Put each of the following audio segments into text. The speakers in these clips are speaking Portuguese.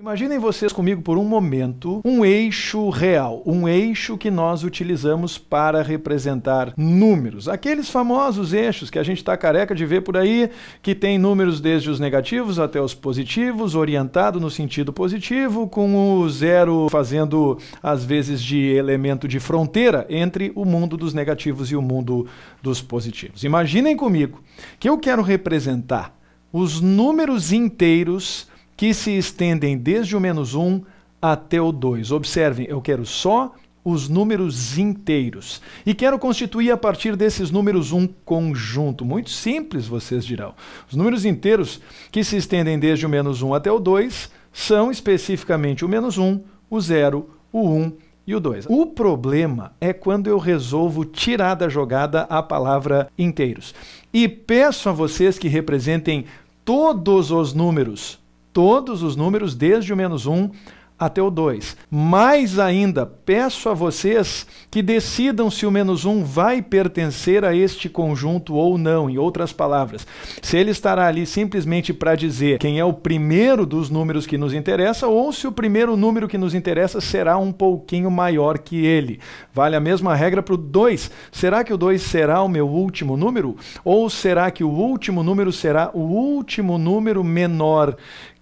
Imaginem vocês comigo por um momento um eixo real, um eixo que nós utilizamos para representar números. Aqueles famosos eixos que a gente está careca de ver por aí, que tem números desde os negativos até os positivos, orientado no sentido positivo, com o zero fazendo às vezes de elemento de fronteira entre o mundo dos negativos e o mundo dos positivos. Imaginem comigo que eu quero representar os números inteiros que se estendem desde o menos 1 até o 2. Observem, eu quero só os números inteiros. E quero constituir a partir desses números um conjunto. Muito simples, vocês dirão. Os números inteiros que se estendem desde o menos 1 até o 2 são especificamente o menos 1, o 0, o 1 e o 2. O problema é quando eu resolvo tirar da jogada a palavra inteiros. E peço a vocês que representem todos os números todos os números, desde o menos 1 até o 2. Mais ainda, peço a vocês que decidam se o menos 1 vai pertencer a este conjunto ou não. Em outras palavras, se ele estará ali simplesmente para dizer quem é o primeiro dos números que nos interessa ou se o primeiro número que nos interessa será um pouquinho maior que ele. Vale a mesma regra para o 2. Será que o 2 será o meu último número? Ou será que o último número será o último número menor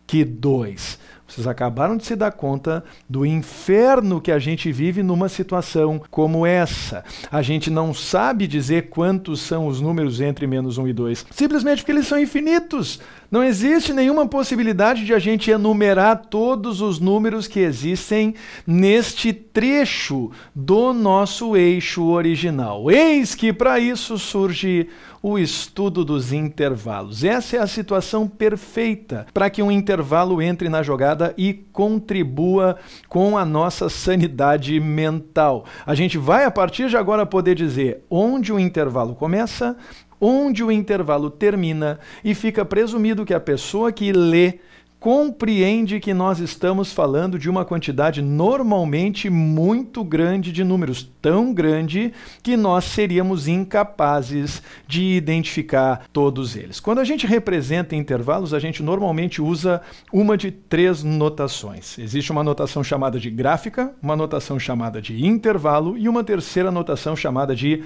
que dois. Vocês acabaram de se dar conta do inferno que a gente vive numa situação como essa. A gente não sabe dizer quantos são os números entre menos 1 e 2, simplesmente porque eles são infinitos. Não existe nenhuma possibilidade de a gente enumerar todos os números que existem neste trecho do nosso eixo original. Eis que para isso surge o estudo dos intervalos. Essa é a situação perfeita para que um intervalo entre na jogada e contribua com a nossa sanidade mental. A gente vai a partir de agora poder dizer onde o intervalo começa, onde o intervalo termina e fica presumido que a pessoa que lê compreende que nós estamos falando de uma quantidade normalmente muito grande de números, tão grande que nós seríamos incapazes de identificar todos eles. Quando a gente representa intervalos, a gente normalmente usa uma de três notações. Existe uma notação chamada de gráfica, uma notação chamada de intervalo e uma terceira notação chamada de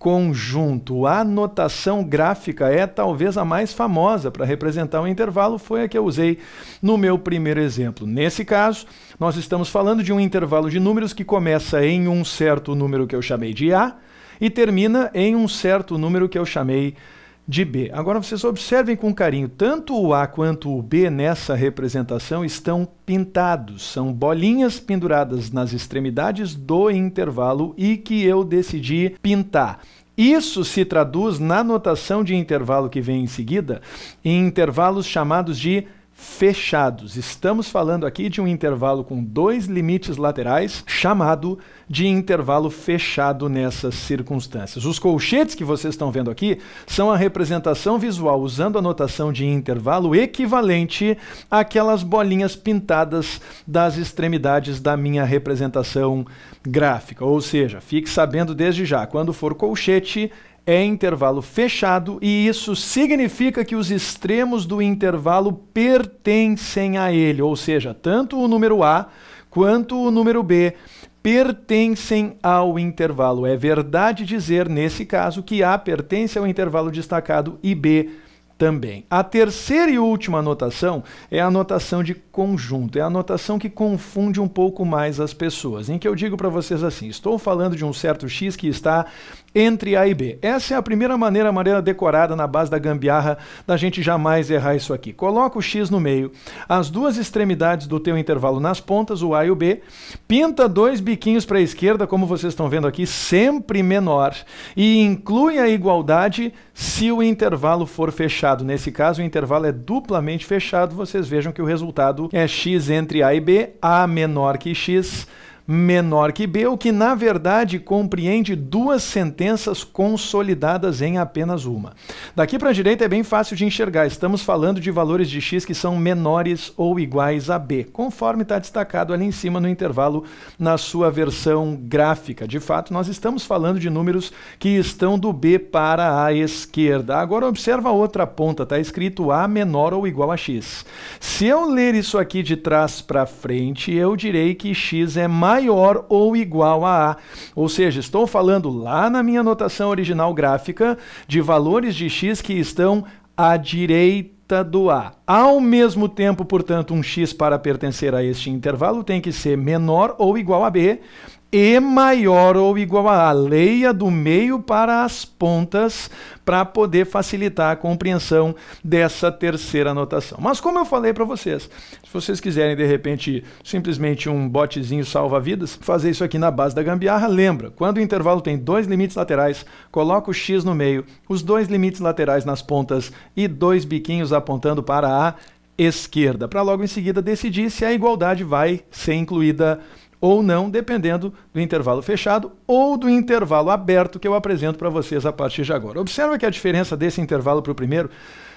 conjunto. A notação gráfica é talvez a mais famosa para representar um intervalo, foi a que eu usei no meu primeiro exemplo. Nesse caso, nós estamos falando de um intervalo de números que começa em um certo número que eu chamei de A e termina em um certo número que eu chamei de de B. Agora vocês observem com carinho, tanto o A quanto o B nessa representação estão pintados, são bolinhas penduradas nas extremidades do intervalo e que eu decidi pintar. Isso se traduz na notação de intervalo que vem em seguida em intervalos chamados de fechados. Estamos falando aqui de um intervalo com dois limites laterais, chamado de intervalo fechado nessas circunstâncias. Os colchetes que vocês estão vendo aqui são a representação visual usando a notação de intervalo equivalente àquelas bolinhas pintadas das extremidades da minha representação gráfica. Ou seja, fique sabendo desde já, quando for colchete, é intervalo fechado e isso significa que os extremos do intervalo pertencem a ele, ou seja, tanto o número A quanto o número B pertencem ao intervalo. É verdade dizer, nesse caso, que A pertence ao intervalo destacado e B também. A terceira e última anotação é a anotação de conjunto, é a anotação que confunde um pouco mais as pessoas, em que eu digo para vocês assim: estou falando de um certo x que está entre A e B. Essa é a primeira maneira, maneira decorada na base da gambiarra da gente jamais errar isso aqui. Coloca o X no meio, as duas extremidades do teu intervalo nas pontas, o A e o B, pinta dois biquinhos para a esquerda, como vocês estão vendo aqui, sempre menor, e inclui a igualdade se o intervalo for fechado. Nesse caso, o intervalo é duplamente fechado, vocês vejam que o resultado é X entre A e B, A menor que X, menor que B, o que na verdade compreende duas sentenças consolidadas em apenas uma. Daqui para a direita é bem fácil de enxergar, estamos falando de valores de x que são menores ou iguais a b, conforme está destacado ali em cima no intervalo na sua versão gráfica. De fato, nós estamos falando de números que estão do b para a esquerda. Agora observa a outra ponta, está escrito a menor ou igual a x. Se eu ler isso aqui de trás para frente, eu direi que x é mais maior ou igual a A. Ou seja, estou falando lá na minha notação original gráfica de valores de x que estão à direita do A. Ao mesmo tempo, portanto, um x para pertencer a este intervalo tem que ser menor ou igual a B e maior ou igual a A, leia do meio para as pontas, para poder facilitar a compreensão dessa terceira anotação. Mas como eu falei para vocês, se vocês quiserem de repente simplesmente um botezinho salva-vidas, fazer isso aqui na base da gambiarra, lembra, quando o intervalo tem dois limites laterais, coloca o X no meio, os dois limites laterais nas pontas e dois biquinhos apontando para a esquerda, para logo em seguida decidir se a igualdade vai ser incluída ou não, dependendo do intervalo fechado ou do intervalo aberto que eu apresento para vocês a partir de agora. Observa que a diferença desse intervalo para o primeiro,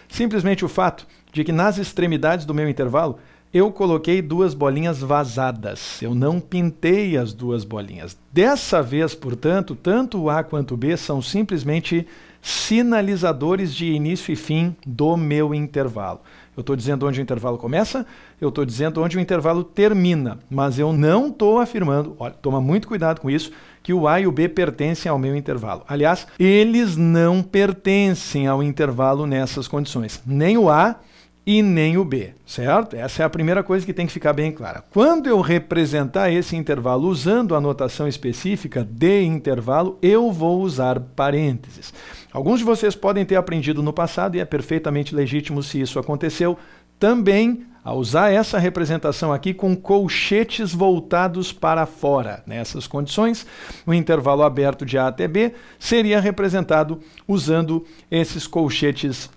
simplesmente o fato de que nas extremidades do meu intervalo, eu coloquei duas bolinhas vazadas. Eu não pintei as duas bolinhas. Dessa vez, portanto, tanto o A quanto o B são simplesmente sinalizadores de início e fim do meu intervalo. Eu estou dizendo onde o intervalo começa, eu estou dizendo onde o intervalo termina, mas eu não estou afirmando, olha, toma muito cuidado com isso, que o A e o B pertencem ao meu intervalo. Aliás, eles não pertencem ao intervalo nessas condições. Nem o A e nem o B, certo? Essa é a primeira coisa que tem que ficar bem clara. Quando eu representar esse intervalo usando a notação específica de intervalo, eu vou usar parênteses. Alguns de vocês podem ter aprendido no passado e é perfeitamente legítimo se isso aconteceu, também a usar essa representação aqui com colchetes voltados para fora. Nessas condições, o intervalo aberto de A até B seria representado usando esses colchetes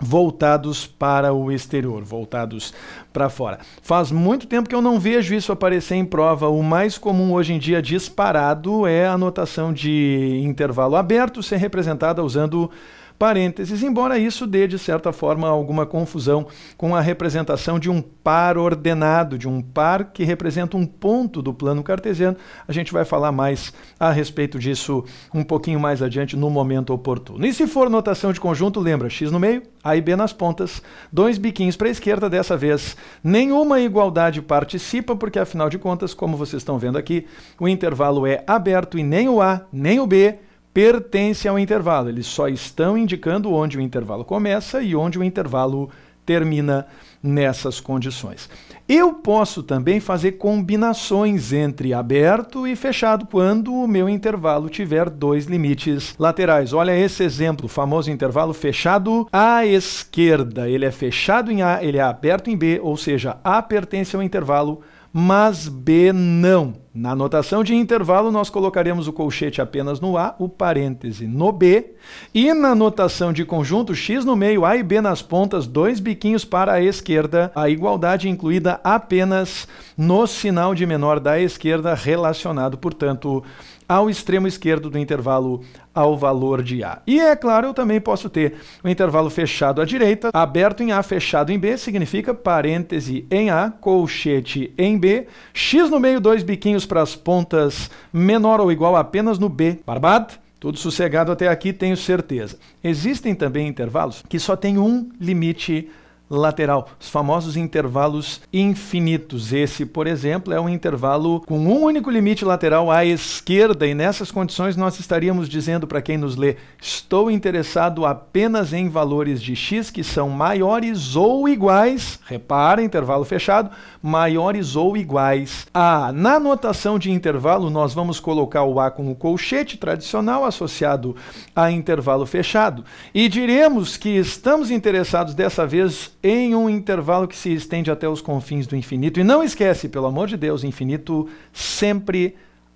voltados para o exterior, voltados para fora. Faz muito tempo que eu não vejo isso aparecer em prova. O mais comum hoje em dia disparado é a notação de intervalo aberto ser representada usando Parênteses, embora isso dê, de certa forma, alguma confusão com a representação de um par ordenado, de um par que representa um ponto do plano cartesiano. A gente vai falar mais a respeito disso um pouquinho mais adiante, no momento oportuno. E se for notação de conjunto, lembra, x no meio, a e B nas pontas, dois biquinhos para a esquerda, dessa vez nenhuma igualdade participa, porque afinal de contas, como vocês estão vendo aqui, o intervalo é aberto e nem o A, nem o B, pertence ao intervalo. Eles só estão indicando onde o intervalo começa e onde o intervalo termina nessas condições. Eu posso também fazer combinações entre aberto e fechado quando o meu intervalo tiver dois limites laterais. Olha esse exemplo, o famoso intervalo fechado à esquerda. Ele é fechado em A, ele é aberto em B, ou seja, A pertence ao intervalo, mas B não. Na notação de intervalo, nós colocaremos o colchete apenas no A, o parêntese no B, e na notação de conjunto, X no meio, A e B nas pontas, dois biquinhos para a esquerda, a igualdade incluída apenas no sinal de menor da esquerda, relacionado, portanto, ao extremo esquerdo do intervalo ao valor de A. E é claro, eu também posso ter o intervalo fechado à direita, aberto em A, fechado em B, significa parêntese em A, colchete em B, X no meio, dois biquinhos para as pontas menor ou igual apenas no B. Barbado? Tudo sossegado até aqui, tenho certeza. Existem também intervalos que só tem um limite lateral, os famosos intervalos infinitos. Esse, por exemplo, é um intervalo com um único limite lateral à esquerda, e nessas condições nós estaríamos dizendo para quem nos lê: estou interessado apenas em valores de x que são maiores ou iguais, repara, intervalo fechado, maiores ou iguais a. Na notação de intervalo, nós vamos colocar o a como colchete tradicional associado a intervalo fechado, e diremos que estamos interessados dessa vez em um intervalo que se estende até os confins do infinito. E não esquece, pelo amor de Deus, infinito sempre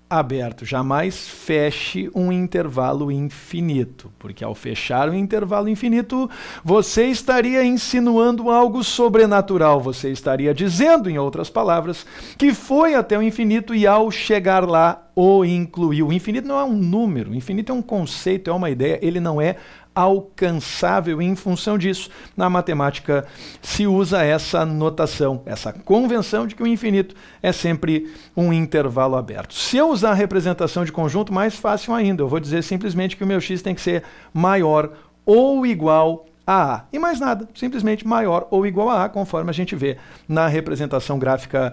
aberto. Jamais feche um intervalo infinito, porque ao fechar o um intervalo infinito, você estaria insinuando algo sobrenatural, você estaria dizendo, em outras palavras, que foi até o infinito e ao chegar lá o incluiu. O infinito não é um número, o infinito é um conceito, é uma ideia, ele não é alcançável. E em função disso, na matemática se usa essa notação, essa convenção de que o infinito é sempre um intervalo aberto. Se eu usar a representação de conjunto, mais fácil ainda. Eu vou dizer simplesmente que o meu x tem que ser maior ou igual a A. E mais nada, simplesmente maior ou igual a A, conforme a gente vê na representação gráfica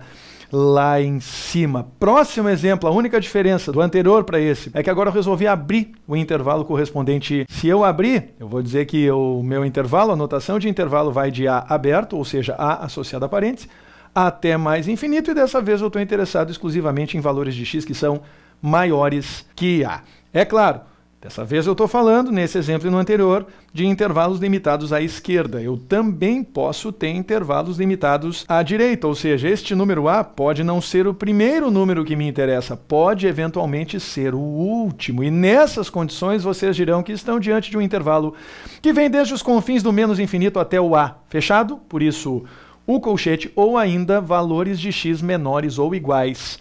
lá em cima. Próximo exemplo, a única diferença do anterior para esse é que agora eu resolvi abrir o intervalo correspondente. Se eu abrir, eu vou dizer que o meu intervalo, a notação de intervalo vai de A aberto, ou seja, A associado a parênteses, até mais infinito, e dessa vez eu estou interessado exclusivamente em valores de x que são maiores que A. É claro, Dessa vez eu estou falando, nesse exemplo e no anterior, de intervalos limitados à esquerda. Eu também posso ter intervalos limitados à direita, ou seja, este número A pode não ser o primeiro número que me interessa, pode eventualmente ser o último. E nessas condições vocês dirão que estão diante de um intervalo que vem desde os confins do menos infinito até o A. Fechado? Por isso, o colchete ou ainda valores de x menores ou iguais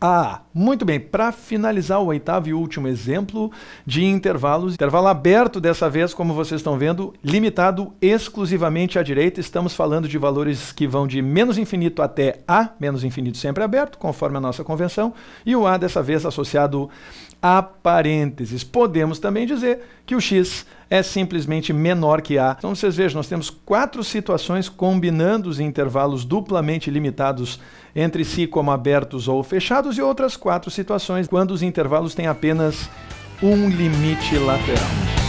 a. Ah, muito bem, para finalizar o oitavo e último exemplo de intervalos, intervalo aberto dessa vez, como vocês estão vendo, limitado exclusivamente à direita. Estamos falando de valores que vão de menos infinito até A, menos infinito sempre aberto, conforme a nossa convenção, e o A dessa vez associado a parênteses. Podemos também dizer que o x é simplesmente menor que a. Então vocês vejam, nós temos quatro situações combinando os intervalos duplamente limitados entre si como abertos ou fechados e outras quatro situações quando os intervalos têm apenas um limite lateral.